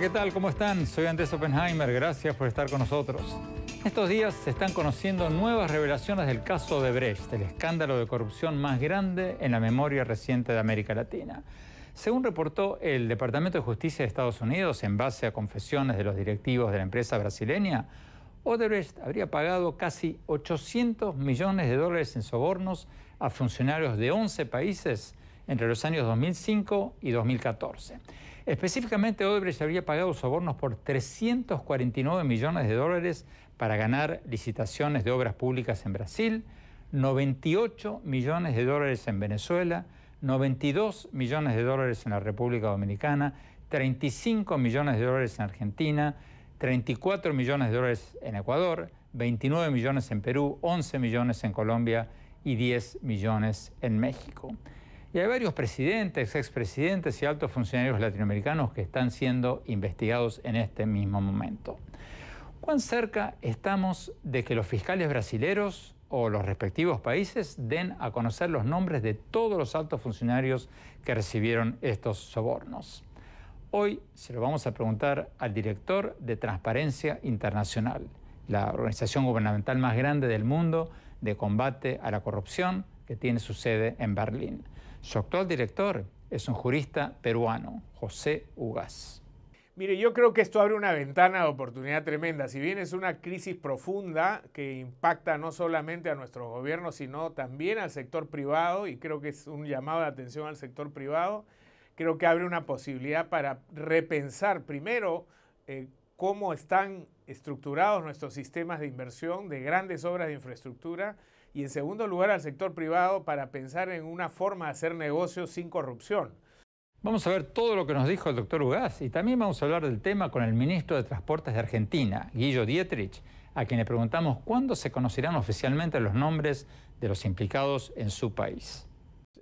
¿qué tal? ¿Cómo están? Soy Andrés Oppenheimer, gracias por estar con nosotros. Estos días se están conociendo nuevas revelaciones del caso Odebrecht, el escándalo de corrupción más grande en la memoria reciente de América Latina. Según reportó el Departamento de Justicia de Estados Unidos, en base a confesiones de los directivos de la empresa brasileña, Odebrecht habría pagado casi 800 millones de dólares en sobornos a funcionarios de 11 países entre los años 2005 y 2014. Específicamente, Odebrecht habría pagado sobornos por 349 millones de dólares para ganar licitaciones de obras públicas en Brasil, 98 millones de dólares en Venezuela, 92 millones de dólares en la República Dominicana, 35 millones de dólares en Argentina, 34 millones de dólares en Ecuador, 29 millones en Perú, 11 millones en Colombia y 10 millones en México. Y hay varios presidentes, expresidentes y altos funcionarios latinoamericanos que están siendo investigados en este mismo momento. ¿Cuán cerca estamos de que los fiscales brasileños o los respectivos países den a conocer los nombres de todos los altos funcionarios que recibieron estos sobornos? Hoy se lo vamos a preguntar al director de Transparencia Internacional, la organización gubernamental más grande del mundo de combate a la corrupción que tiene su sede en Berlín. Su actual director es un jurista peruano, José Ugas. Mire, yo creo que esto abre una ventana de oportunidad tremenda. Si bien es una crisis profunda que impacta no solamente a nuestros gobiernos, sino también al sector privado, y creo que es un llamado de atención al sector privado, creo que abre una posibilidad para repensar primero eh, cómo están estructurados nuestros sistemas de inversión de grandes obras de infraestructura y en segundo lugar al sector privado para pensar en una forma de hacer negocios sin corrupción. Vamos a ver todo lo que nos dijo el doctor Ugaz y también vamos a hablar del tema con el ministro de Transportes de Argentina, Guillo Dietrich, a quien le preguntamos cuándo se conocerán oficialmente los nombres de los implicados en su país.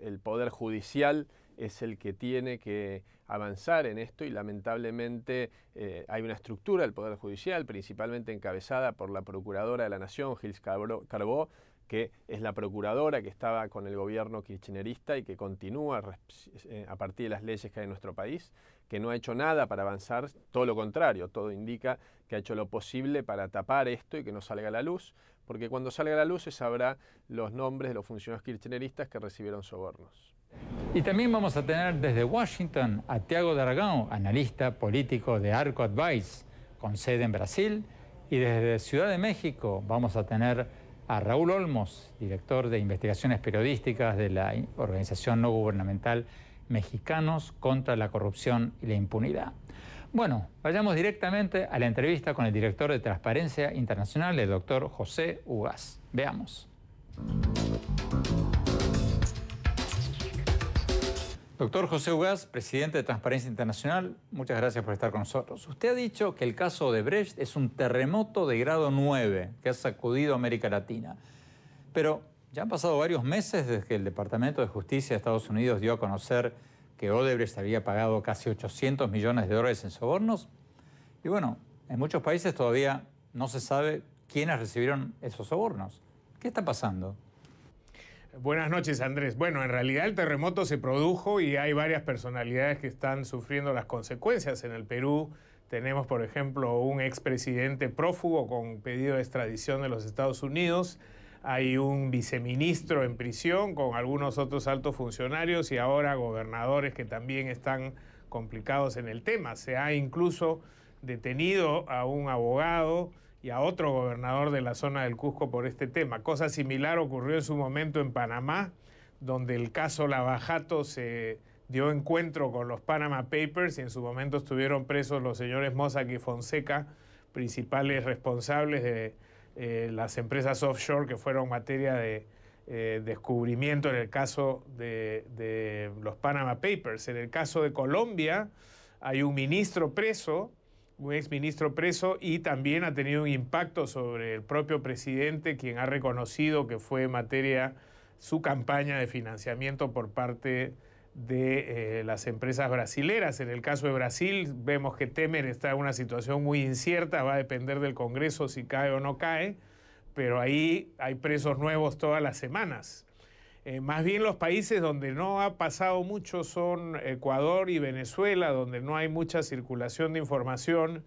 El Poder Judicial es el que tiene que avanzar en esto y lamentablemente eh, hay una estructura del Poder Judicial, principalmente encabezada por la Procuradora de la Nación, Gils Carbó, que es la procuradora que estaba con el gobierno kirchnerista y que continúa eh, a partir de las leyes que hay en nuestro país, que no ha hecho nada para avanzar, todo lo contrario, todo indica que ha hecho lo posible para tapar esto y que no salga a la luz, porque cuando salga a la luz se sabrá los nombres de los funcionarios kirchneristas que recibieron sobornos. Y también vamos a tener desde Washington a Tiago Dargão, analista político de Arco Advice, con sede en Brasil, y desde Ciudad de México vamos a tener a Raúl Olmos, director de investigaciones periodísticas de la organización no gubernamental Mexicanos contra la Corrupción y la Impunidad. Bueno, vayamos directamente a la entrevista con el director de Transparencia Internacional, el doctor José Ugas. Veamos. Doctor José Ugas presidente de Transparencia Internacional, muchas gracias por estar con nosotros. Usted ha dicho que el caso de es un terremoto de grado 9 que ha sacudido América Latina. Pero ya han pasado varios meses desde que el Departamento de Justicia de Estados Unidos dio a conocer que Odebrecht había pagado casi 800 millones de dólares en sobornos. Y bueno, en muchos países todavía no se sabe quiénes recibieron esos sobornos. ¿Qué está pasando? Buenas noches, Andrés. Bueno, en realidad el terremoto se produjo y hay varias personalidades que están sufriendo las consecuencias en el Perú. Tenemos, por ejemplo, un expresidente prófugo con pedido de extradición de los Estados Unidos. Hay un viceministro en prisión con algunos otros altos funcionarios y ahora gobernadores que también están complicados en el tema. Se ha incluso detenido a un abogado y a otro gobernador de la zona del Cusco por este tema. Cosa similar ocurrió en su momento en Panamá, donde el caso Lavajato se dio encuentro con los Panama Papers y en su momento estuvieron presos los señores Mossack y Fonseca, principales responsables de eh, las empresas offshore que fueron materia de eh, descubrimiento en el caso de los Panama Papers. En el caso de Colombia hay un ministro preso un exministro preso y también ha tenido un impacto sobre el propio presidente, quien ha reconocido que fue materia su campaña de financiamiento por parte de eh, las empresas brasileras. En el caso de Brasil, vemos que Temer está en una situación muy incierta, va a depender del Congreso si cae o no cae, pero ahí hay presos nuevos todas las semanas. Eh, más bien los países donde no ha pasado mucho son Ecuador y Venezuela, donde no hay mucha circulación de información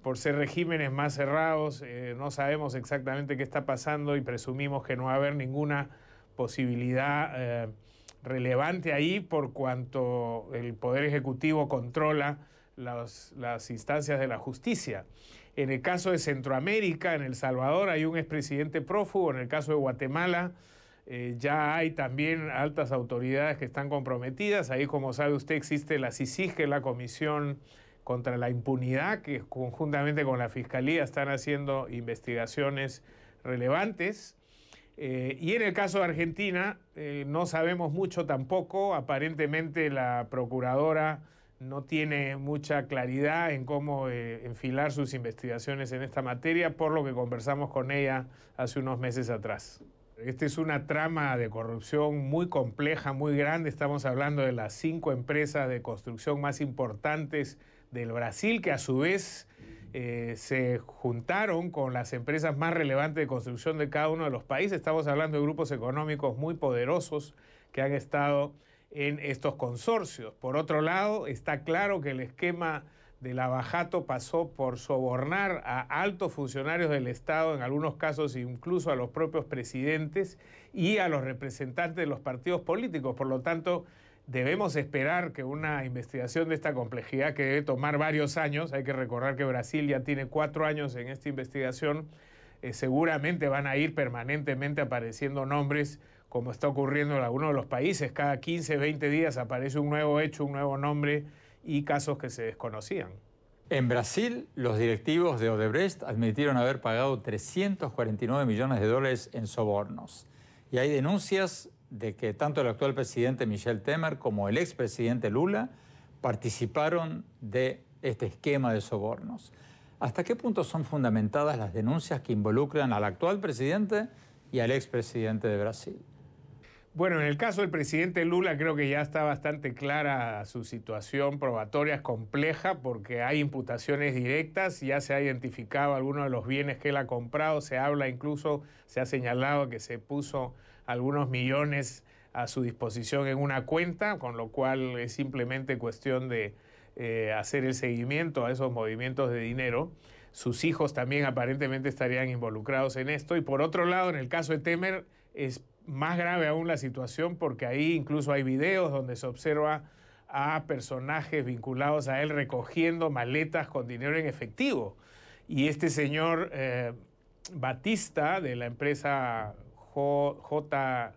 por ser regímenes más cerrados, eh, no sabemos exactamente qué está pasando y presumimos que no va a haber ninguna posibilidad eh, relevante ahí por cuanto el Poder Ejecutivo controla las, instancias de la justicia. En el caso de Centroamérica, en El Salvador hay un expresidente prófugo, en el caso de Guatemala eh, ya hay también altas autoridades que están comprometidas. Ahí, como sabe usted, existe la CICIG, que es la Comisión contra la Impunidad, que conjuntamente con la Fiscalía están haciendo investigaciones relevantes. Eh, y en el caso de Argentina, eh, no sabemos mucho tampoco. Aparentemente la procuradora no tiene mucha claridad en cómo enfilar sus investigaciones en esta materia, por lo que conversamos con ella hace unos meses atrás. Esta es una trama de corrupción muy compleja, muy grande. Estamos hablando de las cinco empresas de construcción más importantes del Brasil, que a su vez eh, se juntaron con las empresas más relevantes de construcción de cada uno de los países. Estamos hablando de grupos económicos muy poderosos que han estado en estos consorcios. Por otro lado, está claro que el esquema del abajato pasó por sobornar a altos funcionarios del Estado, en algunos casos incluso a los propios presidentes y a los representantes de los partidos políticos. Por lo tanto, debemos esperar que una investigación de esta complejidad, que debe tomar varios años, hay que recordar que Brasil ya tiene cuatro años en esta investigación, eh, seguramente van a ir permanentemente apareciendo nombres, como está ocurriendo en algunos de los países, cada 15, 20 días aparece un nuevo hecho, un nuevo nombre y casos que se desconocían. En Brasil, los directivos de Odebrecht admitieron haber pagado 349 millones de dólares en sobornos. Y hay denuncias de que tanto el actual presidente Michel Temer como el expresidente Lula participaron de este esquema de sobornos. ¿Hasta qué punto son fundamentadas las denuncias que involucran al actual presidente y al expresidente de Brasil? Bueno, en el caso del presidente Lula creo que ya está bastante clara su situación probatoria, es compleja porque hay imputaciones directas, ya se ha identificado algunos de los bienes que él ha comprado, se habla incluso, se ha señalado que se puso algunos millones a su disposición en una cuenta, con lo cual es simplemente cuestión de eh, hacer el seguimiento a esos movimientos de dinero. Sus hijos también aparentemente estarían involucrados en esto. Y por otro lado, en el caso de Temer, es más grave aún la situación porque ahí incluso hay videos donde se observa a personajes vinculados a él recogiendo maletas con dinero en efectivo. Y este señor eh, Batista de la empresa JFS,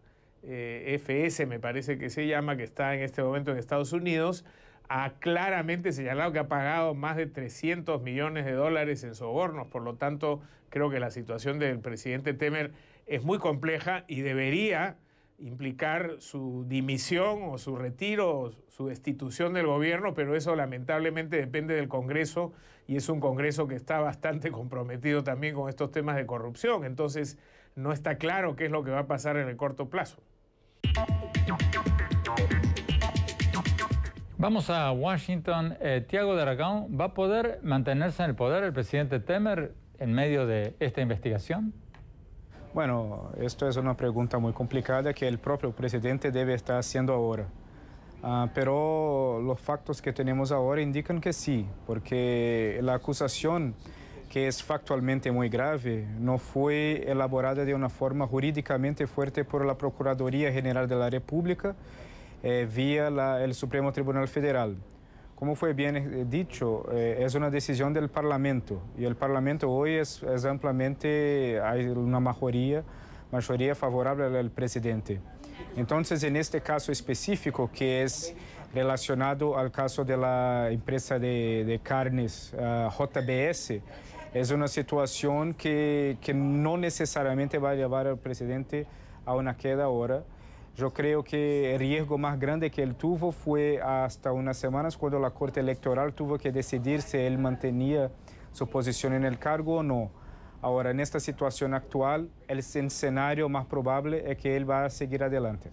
e me parece que se llama, que está en este momento en Estados Unidos, ha claramente señalado que ha pagado más de 300 millones de dólares en sobornos. Por lo tanto, creo que la situación del presidente Temer es muy compleja y debería implicar su dimisión o su retiro o su destitución del gobierno, pero eso lamentablemente depende del Congreso y es un Congreso que está bastante comprometido también con estos temas de corrupción. Entonces, no está claro qué es lo que va a pasar en el corto plazo. Vamos a Washington. Eh, Tiago de Aragón, ¿va a poder mantenerse en el poder el presidente Temer en medio de esta investigación? Bueno, esto es una pregunta muy complicada que el propio presidente debe estar haciendo ahora. Ah, pero los factos que tenemos ahora indican que sí, porque la acusación que es factualmente muy grave, no fue elaborada de una forma jurídicamente fuerte por la Procuraduría General de la República eh, vía el Supremo Tribunal Federal como fue bien eh, dicho, eh, es una decisión del Parlamento y el Parlamento hoy es, ampliamente, hay una mayoría, mayoría favorable al presidente. Entonces, en este caso específico que es relacionado al caso de la empresa de, carnes eh, JBS, es una situación que, que no necesariamente va a llevar al presidente a una queda ahora. Yo creo que el riesgo más grande que él tuvo fue hasta unas semanas cuando la Corte Electoral tuvo que decidir si él mantenía su posición en el cargo o no. Ahora, en esta situación actual, el escenario más probable es que él va a seguir adelante.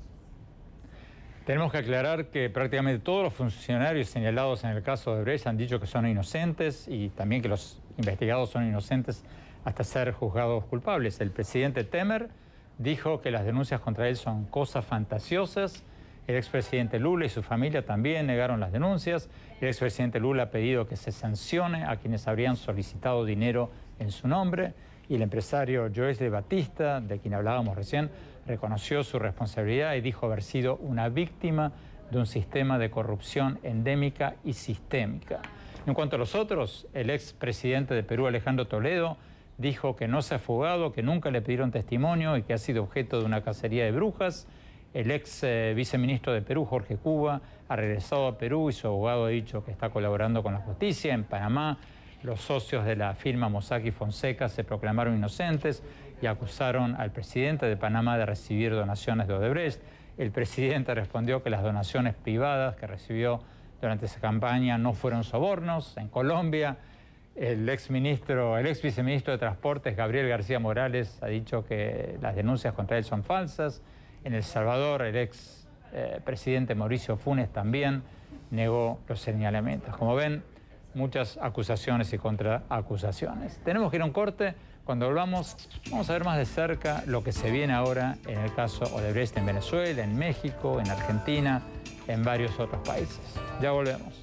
Tenemos que aclarar que prácticamente todos los funcionarios señalados en el caso de Brecht han dicho que son inocentes y también que los investigados son inocentes hasta ser juzgados culpables. El presidente Temer dijo que las denuncias contra él son cosas fantasiosas. El expresidente Lula y su familia también negaron las denuncias. El expresidente Lula ha pedido que se sancione a quienes habrían solicitado dinero en su nombre. Y el empresario Joel de Batista, de quien hablábamos recién, reconoció su responsabilidad y dijo haber sido una víctima de un sistema de corrupción endémica y sistémica. En cuanto a los otros, el expresidente de Perú, Alejandro Toledo, dijo que no se ha fugado, que nunca le pidieron testimonio y que ha sido objeto de una cacería de brujas. El ex eh, viceministro de Perú, Jorge Cuba, ha regresado a Perú y su abogado ha dicho que está colaborando con la justicia. En Panamá, los socios de la firma Mossack Fonseca se proclamaron inocentes y acusaron al presidente de Panamá de recibir donaciones de Odebrecht. El presidente respondió que las donaciones privadas que recibió durante esa campaña no fueron sobornos. En Colombia, el ex el viceministro de Transportes, Gabriel García Morales, ha dicho que las denuncias contra él son falsas. En El Salvador, el ex eh, presidente Mauricio Funes también negó los señalamientos. Como ven, muchas acusaciones y contraacusaciones. Tenemos que ir a un corte. Cuando volvamos, vamos a ver más de cerca lo que se viene ahora en el caso Odebrecht en Venezuela, en México, en Argentina, en varios otros países. Ya volvemos.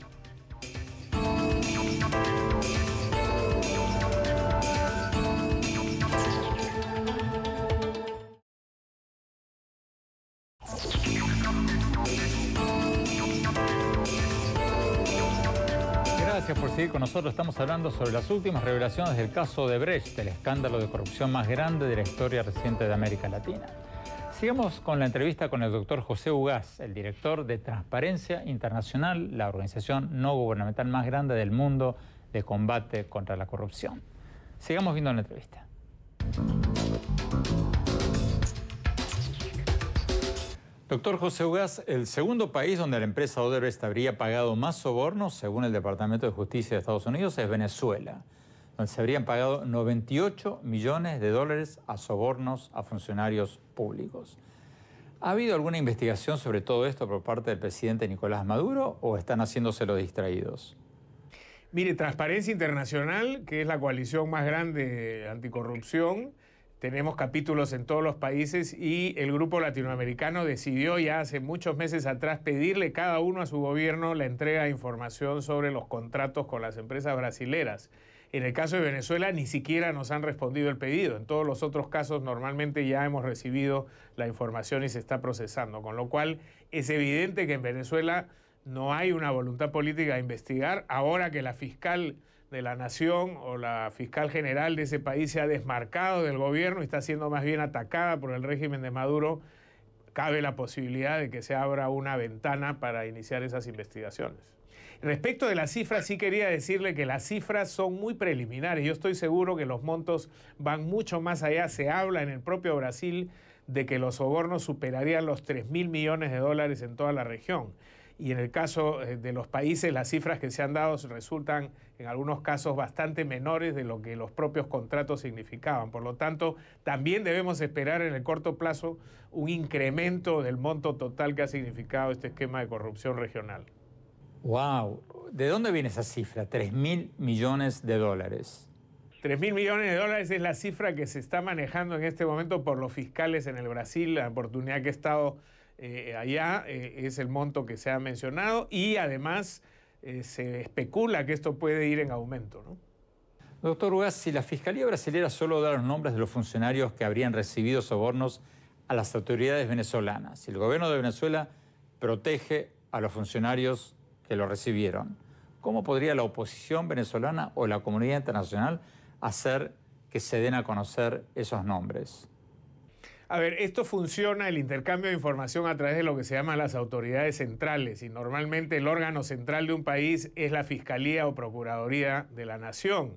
nosotros. Estamos hablando sobre las últimas revelaciones del caso de Brecht, el escándalo de corrupción más grande de la historia reciente de América Latina. Sigamos con la entrevista con el doctor José Ugaz, el director de Transparencia Internacional, la organización no gubernamental más grande del mundo de combate contra la corrupción. Sigamos viendo la entrevista. Doctor José Ugas, el segundo país donde la empresa Odebrecht habría pagado más sobornos, según el Departamento de Justicia de Estados Unidos, es Venezuela, donde se habrían pagado 98 millones de dólares a sobornos a funcionarios públicos. ¿Ha habido alguna investigación sobre todo esto por parte del presidente Nicolás Maduro o están haciéndose los distraídos? Mire, Transparencia Internacional, que es la coalición más grande anticorrupción, tenemos capítulos en todos los países y el grupo latinoamericano decidió ya hace muchos meses atrás pedirle cada uno a su gobierno la entrega de información sobre los contratos con las empresas brasileras. En el caso de Venezuela ni siquiera nos han respondido el pedido. En todos los otros casos normalmente ya hemos recibido la información y se está procesando, con lo cual es evidente que en Venezuela no hay una voluntad política de investigar ahora que la fiscal de la nación o la fiscal general de ese país se ha desmarcado del gobierno y está siendo más bien atacada por el régimen de Maduro, cabe la posibilidad de que se abra una ventana para iniciar esas investigaciones. Respecto de las cifras, sí quería decirle que las cifras son muy preliminares. Yo estoy seguro que los montos van mucho más allá. Se habla en el propio Brasil de que los sobornos superarían los 3 mil millones de dólares en toda la región y en el caso eh, de los países las cifras que se han dado resultan en algunos casos bastante menores de lo que los propios contratos significaban. Por lo tanto, también debemos esperar en el corto plazo un incremento del monto total que ha significado este esquema de corrupción regional. ¡Wow! ¿De dónde viene esa cifra? tres mil millones de dólares. tres mil millones de dólares es la cifra que se está manejando en este momento por los fiscales en el Brasil, la oportunidad que ha estado eh, allá, eh, es el monto que se ha mencionado y además eh, se especula que esto puede ir en aumento. ¿no? Doctor Ugas, si la Fiscalía Brasilera solo da los nombres de los funcionarios que habrían recibido sobornos a las autoridades venezolanas, si el gobierno de Venezuela protege a los funcionarios que lo recibieron, ¿cómo podría la oposición venezolana o la comunidad internacional hacer que se den a conocer esos nombres? A ver, esto funciona, el intercambio de información a través de lo que se llama las autoridades centrales y normalmente el órgano central de un país es la Fiscalía o Procuraduría de la Nación.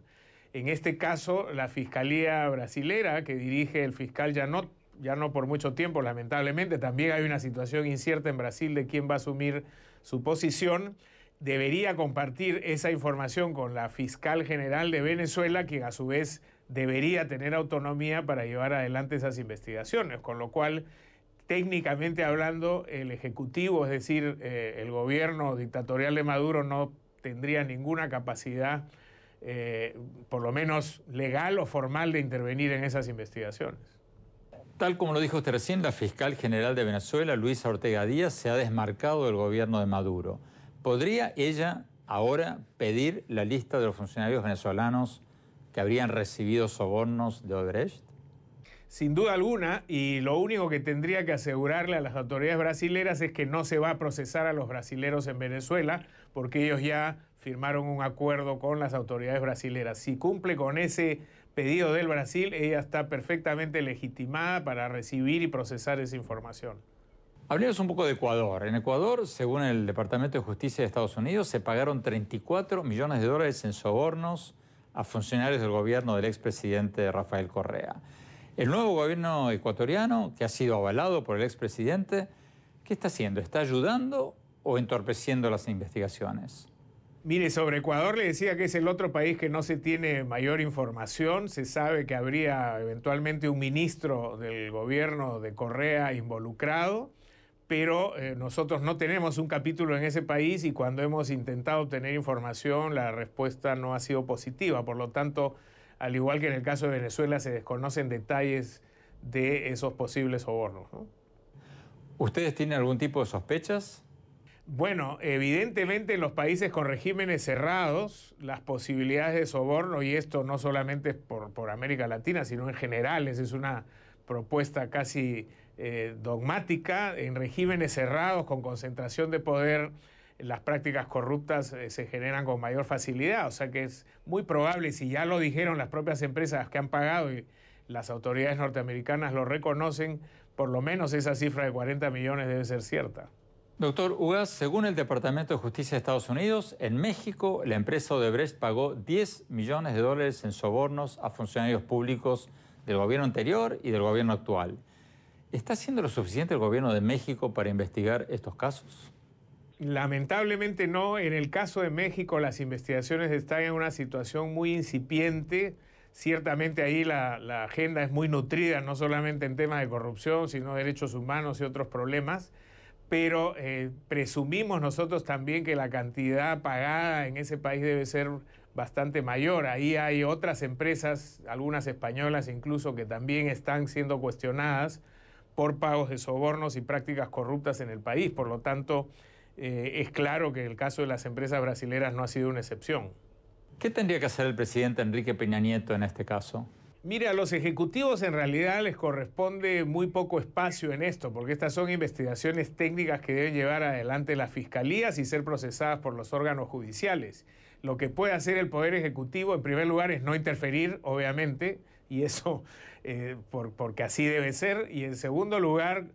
En este caso, la Fiscalía brasilera que dirige el fiscal ya no por mucho tiempo, lamentablemente, también hay una situación incierta en Brasil de quién va a asumir su posición debería compartir esa información con la fiscal general de Venezuela, quien a su vez debería tener autonomía para llevar adelante esas investigaciones, con lo cual, técnicamente hablando, el Ejecutivo, es decir, eh, el gobierno dictatorial de Maduro no tendría ninguna capacidad, eh, por lo menos legal o formal, de intervenir en esas investigaciones. Tal como lo dijo usted recién, la fiscal general de Venezuela, Luisa Ortega Díaz, se ha desmarcado del gobierno de Maduro. ¿Podría ella ahora pedir la lista de los funcionarios venezolanos que habrían recibido sobornos de Odebrecht? Sin duda alguna, y lo único que tendría que asegurarle a las autoridades brasileras es que no se va a procesar a los brasileros en Venezuela, porque ellos ya firmaron un acuerdo con las autoridades brasileras. Si cumple con ese pedido del Brasil, ella está perfectamente legitimada para recibir y procesar esa información. Hablemos un poco de Ecuador. En Ecuador, según el Departamento de Justicia de Estados Unidos, se pagaron 34 millones de dólares en sobornos a funcionarios del gobierno del expresidente Rafael Correa. El nuevo gobierno ecuatoriano, que ha sido avalado por el expresidente, ¿qué está haciendo? ¿Está ayudando o entorpeciendo las investigaciones? Mire, sobre Ecuador le decía que es el otro país que no se tiene mayor información. Se sabe que habría eventualmente un ministro del gobierno de Correa involucrado pero eh, nosotros no tenemos un capítulo en ese país y cuando hemos intentado obtener información la respuesta no ha sido positiva. Por lo tanto, al igual que en el caso de Venezuela, se desconocen detalles de esos posibles sobornos. ¿Ustedes tienen algún tipo de sospechas? Bueno, evidentemente en los países con regímenes cerrados, las posibilidades de soborno, y esto no solamente por, por América Latina, sino en general, es una propuesta casi eh, dogmática, en regímenes cerrados con concentración de poder, las prácticas corruptas eh, se generan con mayor facilidad. O sea que es muy probable, si ya lo dijeron las propias empresas que han pagado y las autoridades norteamericanas lo reconocen, por lo menos esa cifra de 40 millones debe ser cierta. Doctor Ugas, según el Departamento de Justicia de Estados Unidos, en México la empresa Odebrecht pagó 10 millones de dólares en sobornos a funcionarios públicos del gobierno anterior y del gobierno actual. ¿Está haciendo lo suficiente el gobierno de México para investigar estos casos? Lamentablemente no. En el caso de México las investigaciones están en una situación muy incipiente. Ciertamente ahí la, agenda es muy nutrida, no solamente en temas de corrupción, sino derechos humanos y otros problemas pero eh, presumimos nosotros también que la cantidad pagada en ese país debe ser bastante mayor. Ahí hay otras empresas, algunas españolas incluso, que también están siendo cuestionadas por pagos de sobornos y prácticas corruptas en el país. Por lo tanto, eh, es claro que el caso de las empresas brasileñas no ha sido una excepción. ¿Qué tendría que hacer el presidente Enrique Peña Nieto en este caso? Mira, a los ejecutivos en realidad les corresponde muy poco espacio en esto, porque estas son investigaciones técnicas que deben llevar adelante las fiscalías y ser procesadas por los órganos judiciales. Lo que puede hacer el Poder Ejecutivo, en primer lugar, es no interferir, obviamente, y eso eh, porque así debe ser. Y en segundo lugar,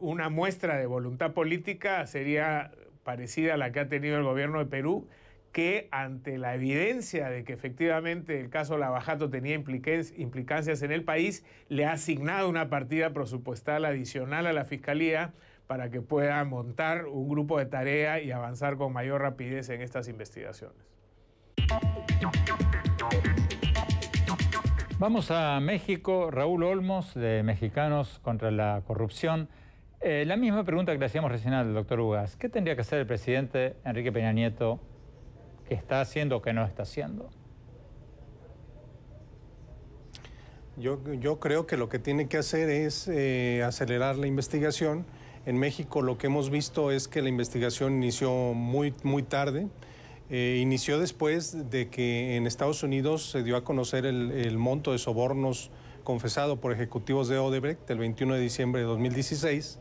una muestra de voluntad política sería parecida a la que ha tenido el gobierno de Perú, que ante la evidencia de que efectivamente el caso Lavajato tenía implicancias en el país, le ha asignado una partida presupuestal adicional a la Fiscalía para que pueda montar un grupo de tarea y avanzar con mayor rapidez en estas investigaciones. Vamos a México, Raúl Olmos, de Mexicanos contra la Corrupción. Eh, la misma pregunta que le hacíamos recién al doctor Ugas. ¿Qué tendría que hacer el presidente Enrique Peña Nieto que está haciendo o que no está haciendo? Yo, creo que lo que tiene que hacer es eh, acelerar la investigación. En México lo que hemos visto es que la investigación inició muy, muy tarde. Eh, inició después de que en Estados Unidos se dio a conocer el, monto de sobornos confesado por ejecutivos de Odebrecht el 21 de diciembre de 2016,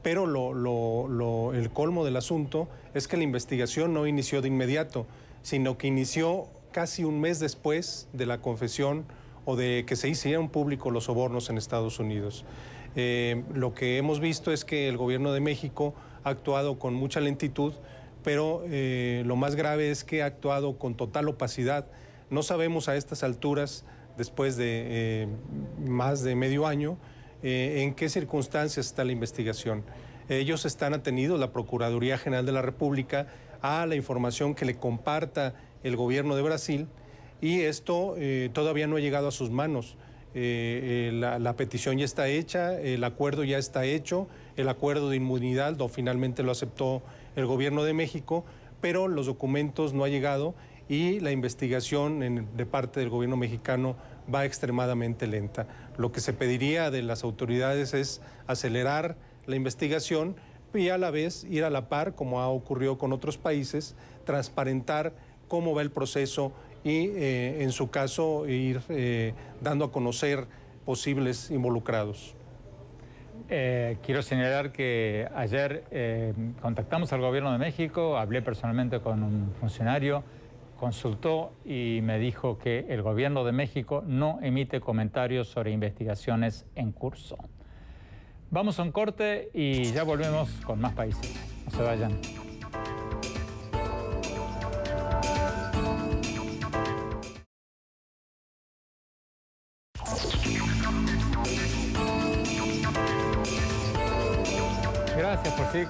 pero el colmo del asunto es que la investigación no inició de inmediato, sino que inició casi un mes después de la confesión o de que se hicieran públicos los sobornos en Estados Unidos. Eh, lo que hemos visto es que el gobierno de México ha actuado con mucha lentitud, pero eh, lo más grave es que ha actuado con total opacidad. No sabemos a estas alturas, después de eh, más de medio año, eh, en qué circunstancias está la investigación. Ellos están atenidos, la Procuraduría General de la República, a la información que le comparta el gobierno de Brasil y esto todavía no ha llegado a sus manos. La, petición ya está hecha, el acuerdo ya está hecho, el acuerdo de inmunidad lo, finalmente lo aceptó el gobierno de México, pero los documentos no ha llegado y la investigación de parte del gobierno mexicano va extremadamente lenta. Lo que se pediría de las autoridades es acelerar la investigación y a la vez ir a la par, como ha ocurrido con otros países, transparentar cómo va el proceso y eh, en su caso ir eh, dando a conocer posibles involucrados. Eh, quiero señalar que ayer eh, contactamos al gobierno de México, hablé personalmente con un funcionario, consultó y me dijo que el gobierno de México no emite comentarios sobre investigaciones en curso. Vamos a un corte y ya volvemos con más países. No se vayan.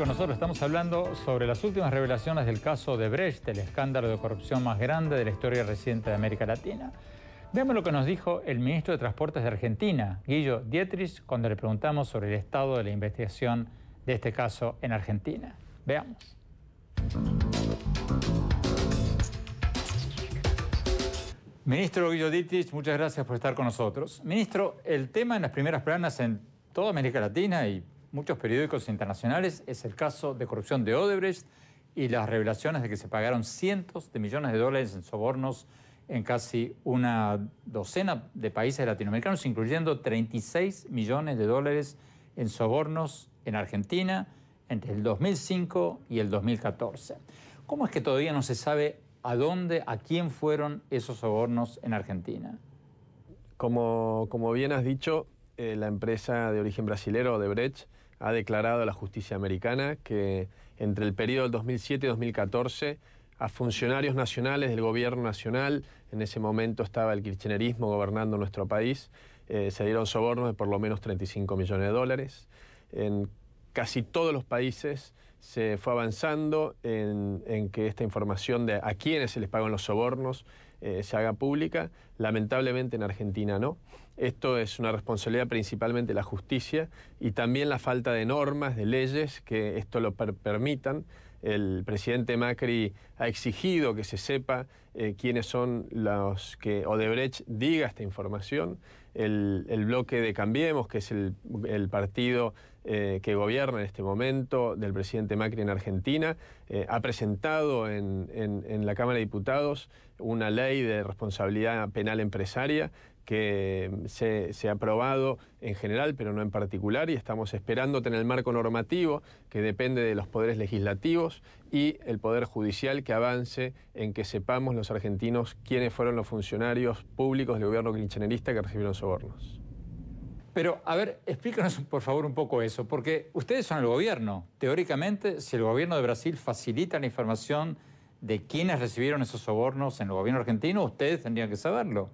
con nosotros. Estamos hablando sobre las últimas revelaciones del caso de Brecht, el escándalo de corrupción más grande de la historia reciente de América Latina. Veamos lo que nos dijo el ministro de Transportes de Argentina, Guillo Dietrich, cuando le preguntamos sobre el estado de la investigación de este caso en Argentina. Veamos. Ministro Guillo Dietrich, muchas gracias por estar con nosotros. Ministro, el tema en las primeras planas en toda América Latina y muchos periódicos internacionales es el caso de corrupción de Odebrecht y las revelaciones de que se pagaron cientos de millones de dólares en sobornos en casi una docena de países latinoamericanos, incluyendo 36 millones de dólares en sobornos en Argentina entre el 2005 y el 2014. ¿Cómo es que todavía no se sabe a dónde, a quién fueron esos sobornos en Argentina? Como, bien has dicho, eh, la empresa de origen brasilero, Odebrecht, ha declarado la justicia americana que entre el periodo del 2007 y 2014 a funcionarios nacionales del gobierno nacional, en ese momento estaba el kirchnerismo gobernando nuestro país, eh, se dieron sobornos de por lo menos 35 millones de dólares. En casi todos los países se fue avanzando en, que esta información de a quiénes se les pagan los sobornos eh, se haga pública. Lamentablemente en Argentina no. Esto es una responsabilidad principalmente de la justicia y también la falta de normas, de leyes que esto lo permitan. El presidente Macri ha exigido que se sepa eh, quiénes son los que Odebrecht diga esta información. El, bloque de Cambiemos, que es el, partido eh, que gobierna en este momento del presidente Macri en Argentina, eh, ha presentado en, en, la Cámara de Diputados una ley de responsabilidad penal empresaria que em, se, ha aprobado en general, pero no en particular, y estamos esperando tener el marco normativo que depende de los poderes legislativos y el Poder Judicial que avance en que sepamos los argentinos quiénes fueron los funcionarios públicos del gobierno kirchnerista que recibieron sobornos. Pero, a ver, explícanos por favor un poco eso, porque ustedes son el gobierno. Teóricamente, si el gobierno de Brasil facilita la información de quiénes recibieron esos sobornos en el gobierno argentino, ustedes tendrían que saberlo.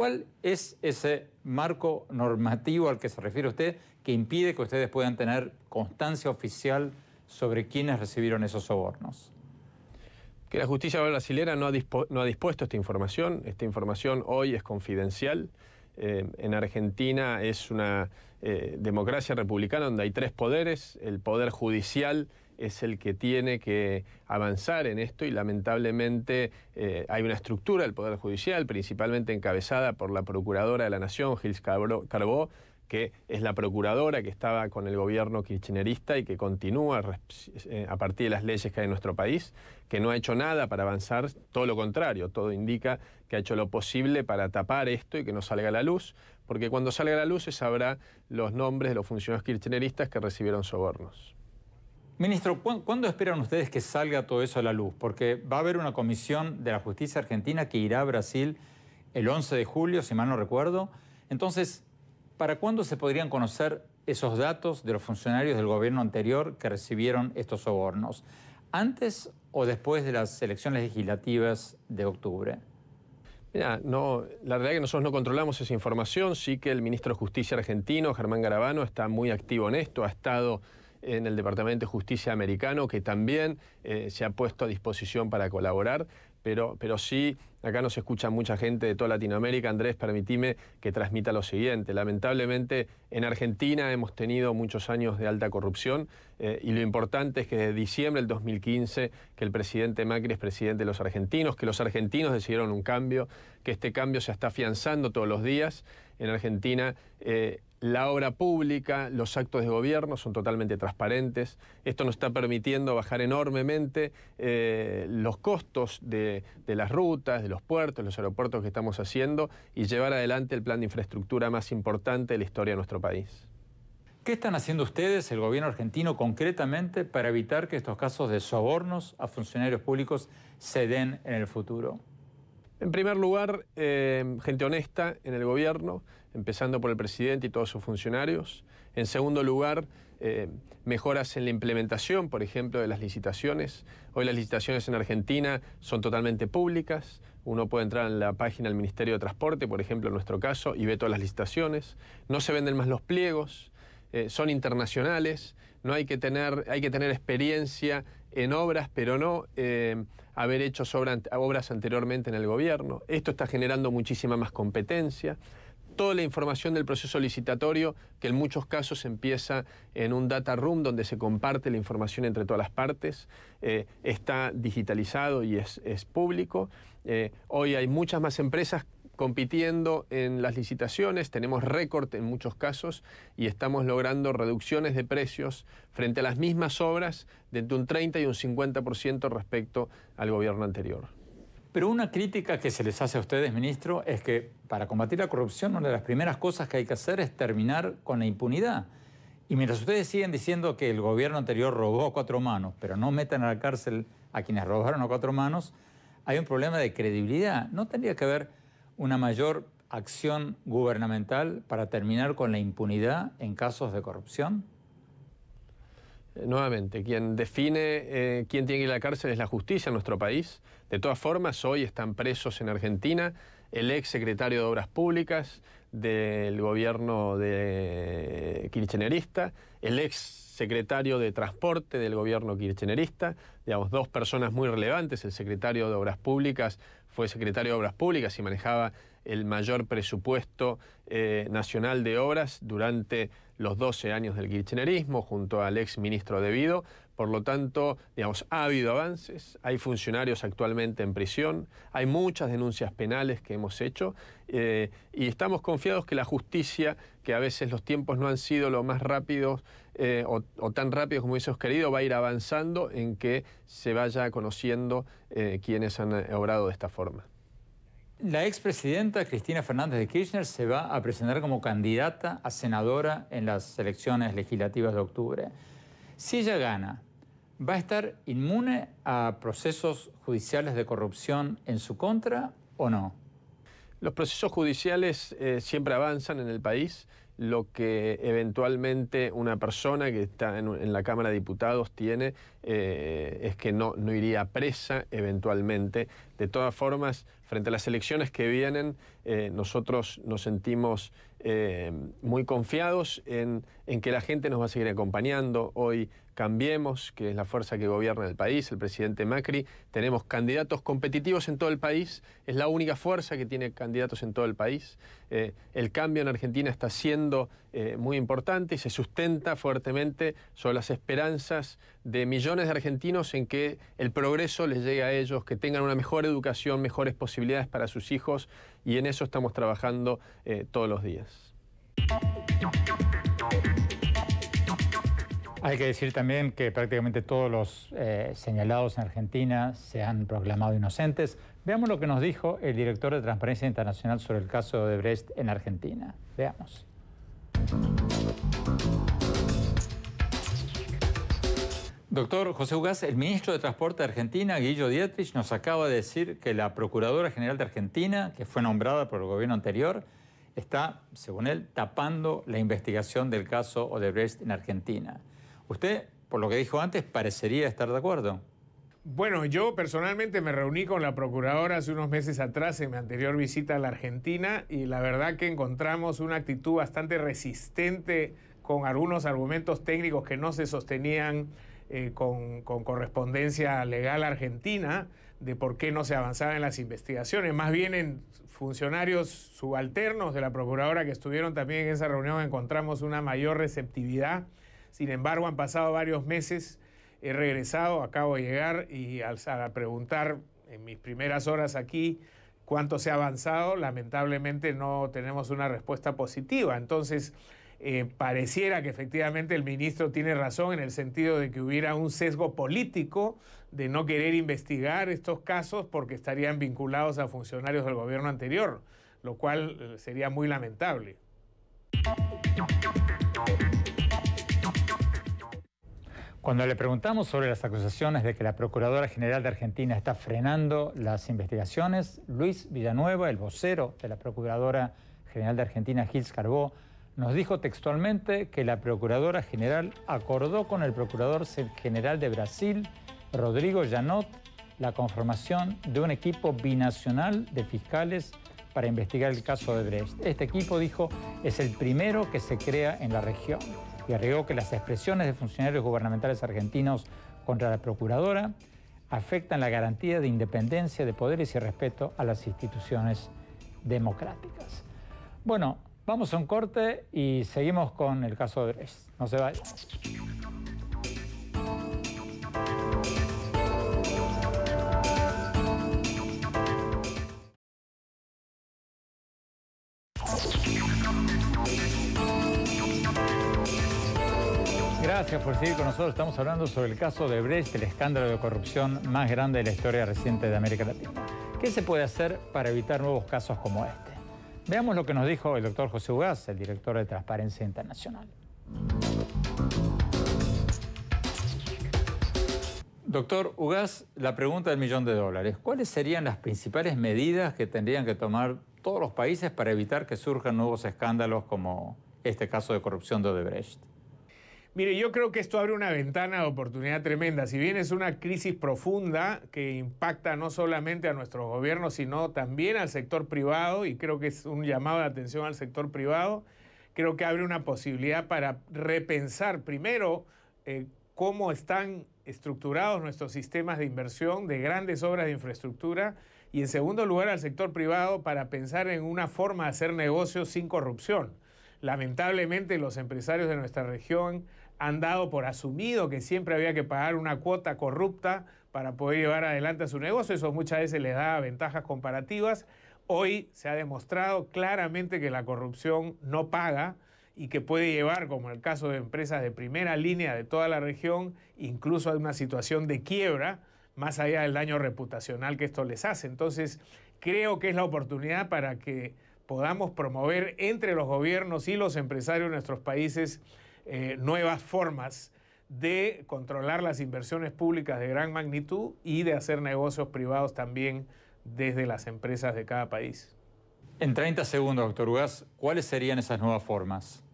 ¿Cuál es ese marco normativo al que se refiere usted que impide que ustedes puedan tener constancia oficial sobre quienes recibieron esos sobornos? Que la justicia brasilera no ha, dispuesto esta información. Esta información hoy es confidencial. Eh, en Argentina es una eh, democracia republicana donde hay tres poderes, el poder judicial, es el que tiene que avanzar en esto y lamentablemente eh, hay una estructura del Poder Judicial, principalmente encabezada por la Procuradora de la Nación, Gils Carbó, que es la procuradora que estaba con el gobierno kirchnerista y que continúa eh, a partir de las leyes que hay en nuestro país, que no ha hecho nada para avanzar, todo lo contrario, todo indica que ha hecho lo posible para tapar esto y que no salga a la luz, porque cuando salga a la luz se sabrá los nombres de los funcionarios kirchneristas que recibieron sobornos. Ministro, ¿cuándo esperan ustedes que salga todo eso a la luz? Porque va a haber una comisión de la justicia argentina que irá a Brasil el 11 de julio, si mal no recuerdo. Entonces, ¿para cuándo se podrían conocer esos datos de los funcionarios del gobierno anterior que recibieron estos sobornos? ¿Antes o después de las elecciones legislativas de octubre? Mira, no, la verdad es que nosotros no controlamos esa información, sí que el ministro de Justicia argentino, Germán Garabano, está muy activo en esto, ha estado en el Departamento de Justicia americano, que también eh, se ha puesto a disposición para colaborar, pero, pero sí Acá nos escucha mucha gente de toda Latinoamérica. Andrés, permitime que transmita lo siguiente. Lamentablemente, en Argentina hemos tenido muchos años de alta corrupción eh, y lo importante es que desde diciembre del 2015, que el presidente Macri es presidente de los argentinos, que los argentinos decidieron un cambio, que este cambio se está afianzando todos los días. En Argentina eh, la obra pública, los actos de gobierno son totalmente transparentes. Esto nos está permitiendo bajar enormemente eh, los costos de, las rutas, los puertos, los aeropuertos que estamos haciendo y llevar adelante el plan de infraestructura más importante de la historia de nuestro país. ¿Qué están haciendo ustedes, el gobierno argentino, concretamente para evitar que estos casos de sobornos a funcionarios públicos se den en el futuro? En primer lugar, eh, gente honesta en el gobierno, empezando por el presidente y todos sus funcionarios. En segundo lugar, eh, mejoras en la implementación, por ejemplo, de las licitaciones. Hoy las licitaciones en Argentina son totalmente públicas. Uno puede entrar en la página del Ministerio de Transporte, por ejemplo, en nuestro caso, y ve todas las licitaciones. No se venden más los pliegos, eh, son internacionales, no hay que tener, hay que tener experiencia en obras, pero no eh, haber hecho obras anteriormente en el gobierno. Esto está generando muchísima más competencia. Toda la información del proceso licitatorio, que en muchos casos empieza en un data room donde se comparte la información entre todas las partes, eh, está digitalizado y es, es público. Eh, hoy hay muchas más empresas compitiendo en las licitaciones, tenemos récord en muchos casos y estamos logrando reducciones de precios frente a las mismas obras de entre un 30 y un 50% respecto al gobierno anterior. Pero una crítica que se les hace a ustedes, ministro, es que para combatir la corrupción una de las primeras cosas que hay que hacer es terminar con la impunidad. Y mientras ustedes siguen diciendo que el gobierno anterior robó a cuatro manos, pero no meten a la cárcel a quienes robaron a cuatro manos, hay un problema de credibilidad. ¿No tendría que haber una mayor acción gubernamental para terminar con la impunidad en casos de corrupción? Eh, nuevamente, quien define eh, quién tiene que ir a la cárcel es la justicia en nuestro país. De todas formas, hoy están presos en Argentina el ex secretario de Obras Públicas del gobierno de kirchnerista, el ex secretario de Transporte del gobierno kirchnerista, digamos, dos personas muy relevantes. El secretario de Obras Públicas fue secretario de Obras Públicas y manejaba el mayor presupuesto eh, nacional de obras durante los 12 años del kirchnerismo, junto al ex ministro de Vido. Por lo tanto, digamos, ha habido avances, hay funcionarios actualmente en prisión, hay muchas denuncias penales que hemos hecho eh, y estamos confiados que la justicia, que a veces los tiempos no han sido lo más rápidos eh, o, tan rápido como sus querido, va a ir avanzando en que se vaya conociendo eh, quienes han eh, obrado de esta forma. La expresidenta Cristina Fernández de Kirchner se va a presentar como candidata a senadora en las elecciones legislativas de octubre. Si ella gana, ¿va a estar inmune a procesos judiciales de corrupción en su contra o no? Los procesos judiciales siempre avanzan en el país lo que eventualmente una persona que está en, la Cámara de Diputados tiene eh, es que no, no iría presa eventualmente. De todas formas, frente a las elecciones que vienen, eh, nosotros nos sentimos eh, muy confiados en, en, que la gente nos va a seguir acompañando. Hoy cambiemos, que es la fuerza que gobierna el país, el presidente Macri. Tenemos candidatos competitivos en todo el país, es la única fuerza que tiene candidatos en todo el país. Eh, el cambio en Argentina está siendo eh, muy importante y se sustenta fuertemente sobre las esperanzas de millones de argentinos en que el progreso les llegue a ellos, que tengan una mejor educación, mejores posibilidades para sus hijos y en eso estamos trabajando eh, todos los días. Hay que decir también que prácticamente todos los eh, señalados en Argentina se han proclamado inocentes. Veamos lo que nos dijo el director de Transparencia Internacional sobre el caso de Brest en Argentina. Veamos. Doctor José Ugaz, el ministro de Transporte de Argentina, Guillo Dietrich, nos acaba de decir que la Procuradora General de Argentina, que fue nombrada por el gobierno anterior, está, según él, tapando la investigación del caso Odebrecht en Argentina. Usted, por lo que dijo antes, parecería estar de acuerdo. Bueno, yo personalmente me reuní con la procuradora hace unos meses atrás en mi anterior visita a la Argentina y la verdad que encontramos una actitud bastante resistente con algunos argumentos técnicos que no se sostenían eh, con, correspondencia legal argentina de por qué no se avanzaba en las investigaciones, más bien en funcionarios subalternos de la Procuradora que estuvieron también en esa reunión encontramos una mayor receptividad, sin embargo han pasado varios meses, he regresado, acabo de llegar y al, al preguntar en mis primeras horas aquí cuánto se ha avanzado, lamentablemente no tenemos una respuesta positiva, entonces eh, pareciera que efectivamente el ministro tiene razón en el sentido de que hubiera un sesgo político de no querer investigar estos casos porque estarían vinculados a funcionarios del gobierno anterior, lo cual eh, sería muy lamentable. Cuando le preguntamos sobre las acusaciones de que la Procuradora General de Argentina está frenando las investigaciones, Luis Villanueva, el vocero de la Procuradora General de Argentina, Gils Carbó, nos dijo textualmente que la Procuradora General acordó con el Procurador General de Brasil, Rodrigo Janot, la conformación de un equipo binacional de fiscales para investigar el caso de Brecht. Este equipo, dijo, es el primero que se crea en la región y agregó que las expresiones de funcionarios gubernamentales argentinos contra la Procuradora afectan la garantía de independencia de poderes y respeto a las instituciones democráticas. Bueno, Vamos a un corte y seguimos con el caso de Brecht. No se vayan. Gracias por seguir con nosotros. Estamos hablando sobre el caso de Brecht, el escándalo de corrupción más grande de la historia reciente de América Latina. ¿Qué se puede hacer para evitar nuevos casos como este? Veamos lo que nos dijo el doctor José Ugaz, el director de Transparencia Internacional. Doctor Ugaz, la pregunta del millón de dólares. ¿Cuáles serían las principales medidas que tendrían que tomar todos los países para evitar que surjan nuevos escándalos como este caso de corrupción de Odebrecht? Mire, yo creo que esto abre una ventana de oportunidad tremenda. Si bien es una crisis profunda que impacta no solamente a nuestro gobierno, sino también al sector privado, y creo que es un llamado de atención al sector privado, creo que abre una posibilidad para repensar primero eh, cómo están estructurados nuestros sistemas de inversión de grandes obras de infraestructura y en segundo lugar al sector privado para pensar en una forma de hacer negocios sin corrupción. Lamentablemente los empresarios de nuestra región han dado por asumido que siempre había que pagar una cuota corrupta para poder llevar adelante su negocio. Eso muchas veces les da ventajas comparativas. Hoy se ha demostrado claramente que la corrupción no paga y que puede llevar, como en el caso de empresas de primera línea de toda la región, incluso a una situación de quiebra, más allá del daño reputacional que esto les hace. Entonces, creo que es la oportunidad para que podamos promover entre los gobiernos y los empresarios de nuestros países eh, nuevas formas de controlar las inversiones públicas de gran magnitud y de hacer negocios privados también desde las empresas de cada país. En 30 segundos, doctor Ugas, ¿cuáles serían esas nuevas formas?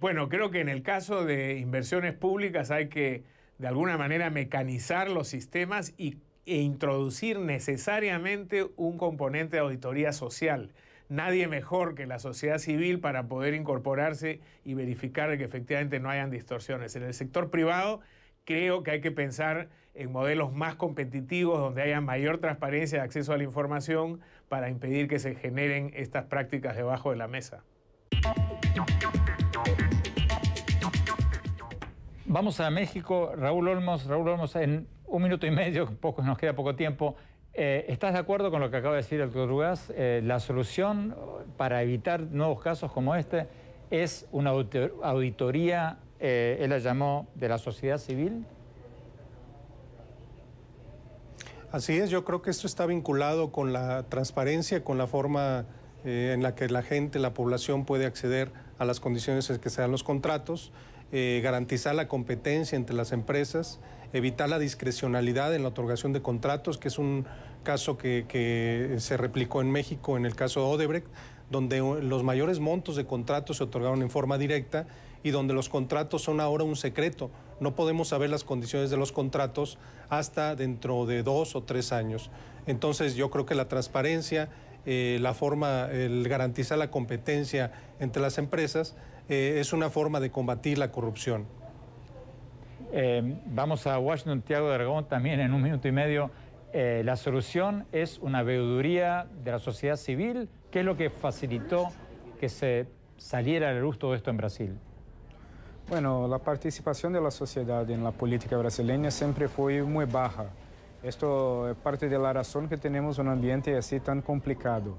Bueno, creo que en el caso de inversiones públicas hay que de alguna manera mecanizar los sistemas e introducir necesariamente un componente de auditoría social nadie mejor que la sociedad civil para poder incorporarse y verificar que efectivamente no hayan distorsiones. En el sector privado creo que hay que pensar en modelos más competitivos donde haya mayor transparencia de acceso a la información para impedir que se generen estas prácticas debajo de la mesa. Vamos a México. Raúl Olmos, Raúl Olmos, en un minuto y medio, poco, nos queda poco tiempo. Eh, ¿Estás de acuerdo con lo que acaba de decir el doctor Ugas? Eh, la solución para evitar nuevos casos como este es una auditoría, eh, él la llamó, de la sociedad civil. Así es, yo creo que esto está vinculado con la transparencia, con la forma en la que la gente, la población puede acceder a las condiciones en que se dan los contratos, eh, garantizar la competencia entre las empresas, evitar la discrecionalidad en la otorgación de contratos, que es un caso que, que se replicó en México en el caso de Odebrecht, donde los mayores montos de contratos se otorgaron en forma directa y donde los contratos son ahora un secreto. No podemos saber las condiciones de los contratos hasta dentro de dos o tres años. Entonces yo creo que la transparencia, eh, la forma, el garantizar la competencia entre las empresas, eh, es una forma de combatir la corrupción. Eh, vamos a Washington, Tiago de Aragón, también en un minuto y medio. la solución es una veeduría de la sociedad civil. ¿Qué es lo que facilitó que se saliera a la luz esto en Brasil? Bueno, la participación de la sociedad en la política brasileña siempre fue muy baja. Esto es parte de la razón que tenemos un ambiente así tan complicado.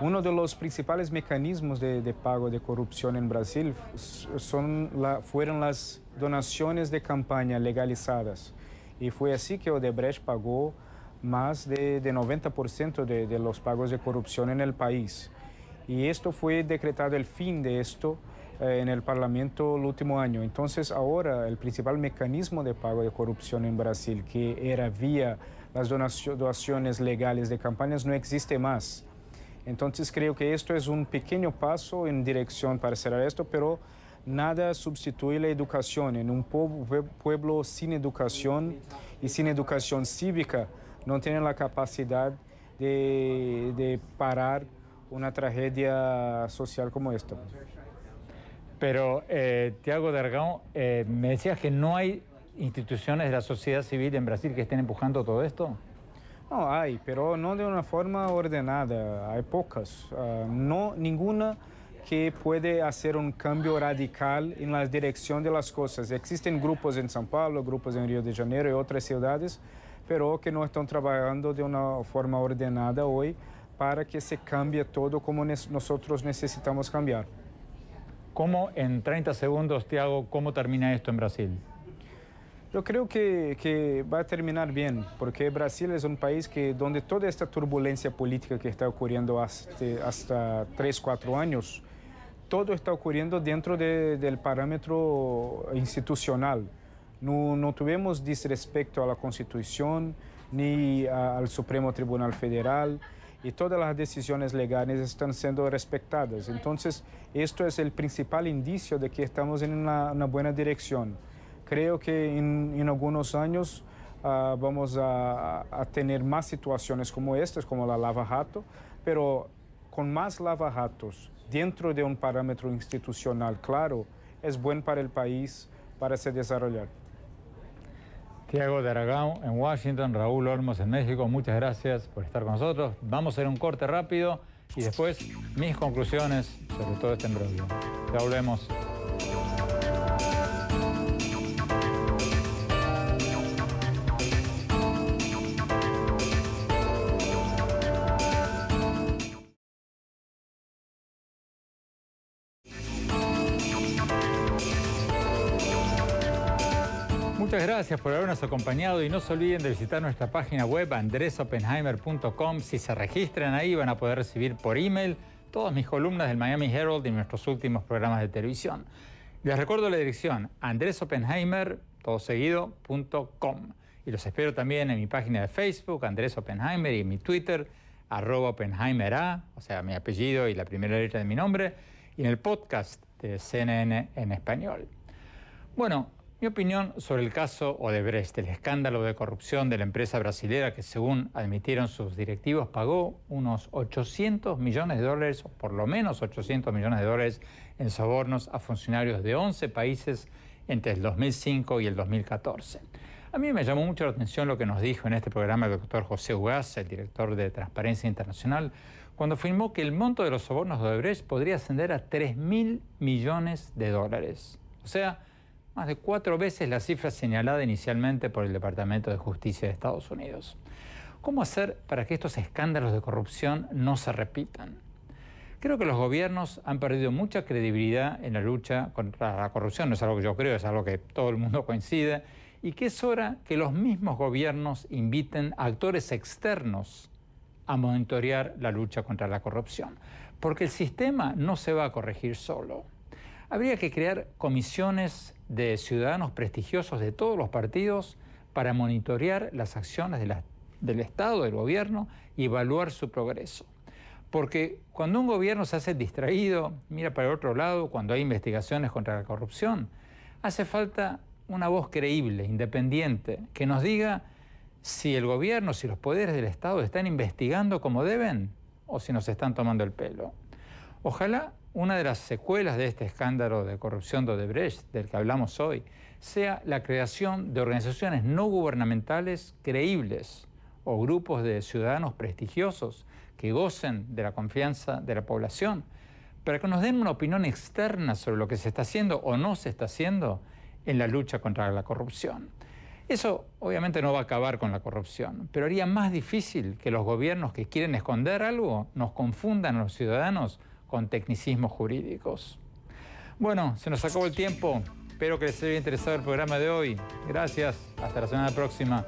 Uno de los principales mecanismos de, pago de corrupción en Brasil son fueron las donaciones de campaña legalizadas. Y fue así que Odebrecht pagó más de, 90% de, de los pagos de corrupción en el país. Y esto fue decretado el fin de esto eh, en el Parlamento el último año. Entonces ahora el principal mecanismo de pago de corrupción en Brasil, que era vía las donaciones legales de campañas, no existe más. Entonces creo que esto es un pequeño paso en dirección para cerrar esto, pero nada sustituye la educación. En un pueblo sin educación y sin educación cívica no tienen la capacidad de, de parar una tragedia social como esta. Pero, eh, Tiago Dargão, eh, me decías que no hay instituciones de la sociedad civil en Brasil que estén empujando todo esto. No hay, pero no de una forma ordenada. Hay pocas. Ah, no, ninguna que puede hacer un cambio radical en la dirección de las cosas. Existen grupos en São Paulo, grupos en Río de Janeiro y otras ciudades, pero que no están trabajando de una forma ordenada hoy para que se cambie todo como nosotros necesitamos cambiar. ¿Cómo en 30 segundos, Tiago, cómo termina esto en Brasil? Yo creo que, va a terminar bien, porque Brasil es un país que donde toda esta turbulencia política que está ocurriendo hasta, hasta 3, 4 años, todo está ocurriendo dentro del parámetro institucional. No, tuvimos disrespecto a la Constitución ni al Supremo Tribunal Federal y todas las decisiones legales están siendo respetadas. Entonces, esto es el principal indicio de que estamos en una, buena dirección. Creo que en, algunos años ah, vamos a, tener más situaciones como estas, como la lava jato, pero con más lava jatos dentro de un parámetro institucional claro, es bueno para el país para se desarrollar. Tiago de Aragón en Washington, Raúl Olmos en México, muchas gracias por estar con nosotros. Vamos a hacer un corte rápido y después mis conclusiones sobre todo este embrollo. Ya volvemos. por habernos acompañado y no se olviden de visitar nuestra página web andresopenheimer.com. Si se registran ahí van a poder recibir por email todas mis columnas del Miami Herald y nuestros últimos programas de televisión. Les recuerdo la dirección andresopenheimer.com y los espero también en mi página de Facebook, Andrés Oppenheimer, y en mi Twitter, arroba Oppenheimer A, o sea, mi apellido y la primera letra de mi nombre, y en el podcast de CNN en español. Bueno, mi opinión sobre el caso Odebrecht, el escándalo de corrupción de la empresa brasilera que según admitieron sus directivos pagó unos 800 millones de dólares, o por lo menos 800 millones de dólares en sobornos a funcionarios de 11 países entre el 2005 y el 2014. A mí me llamó mucho la atención lo que nos dijo en este programa el doctor José Ugas, el director de Transparencia Internacional, cuando afirmó que el monto de los sobornos de Odebrecht podría ascender a 3 mil millones de dólares. O sea, más de cuatro veces la cifra señalada inicialmente por el Departamento de Justicia de Estados Unidos. ¿Cómo hacer para que estos escándalos de corrupción no se repitan? Creo que los gobiernos han perdido mucha credibilidad en la lucha contra la corrupción, no es algo que yo creo, es algo que todo el mundo coincide, y que es hora que los mismos gobiernos inviten actores externos a monitorear la lucha contra la corrupción, porque el sistema no se va a corregir solo. Habría que crear comisiones de ciudadanos prestigiosos de todos los partidos para monitorear las acciones del Estado, del gobierno y evaluar su progreso. Porque cuando un gobierno se hace distraído, mira para el otro lado, cuando hay investigaciones contra la corrupción, hace falta una voz creíble, independiente, que nos diga si el gobierno, si los poderes del Estado están investigando como deben o si nos están tomando el pelo. Ojalá una de las secuelas de este escándalo de corrupción de Odebrecht, del que hablamos hoy, sea la creación de organizaciones no gubernamentales creíbles o grupos de ciudadanos prestigiosos que gocen de la confianza de la población, para que nos den una opinión externa sobre lo que se está haciendo o no se está haciendo en la lucha contra la corrupción. Eso obviamente no va a acabar con la corrupción, pero haría más difícil que los gobiernos que quieren esconder algo nos confundan a los ciudadanos con tecnicismos jurídicos. Bueno, se nos acabó el tiempo. Espero que les haya interesado el programa de hoy. Gracias. Hasta la semana próxima.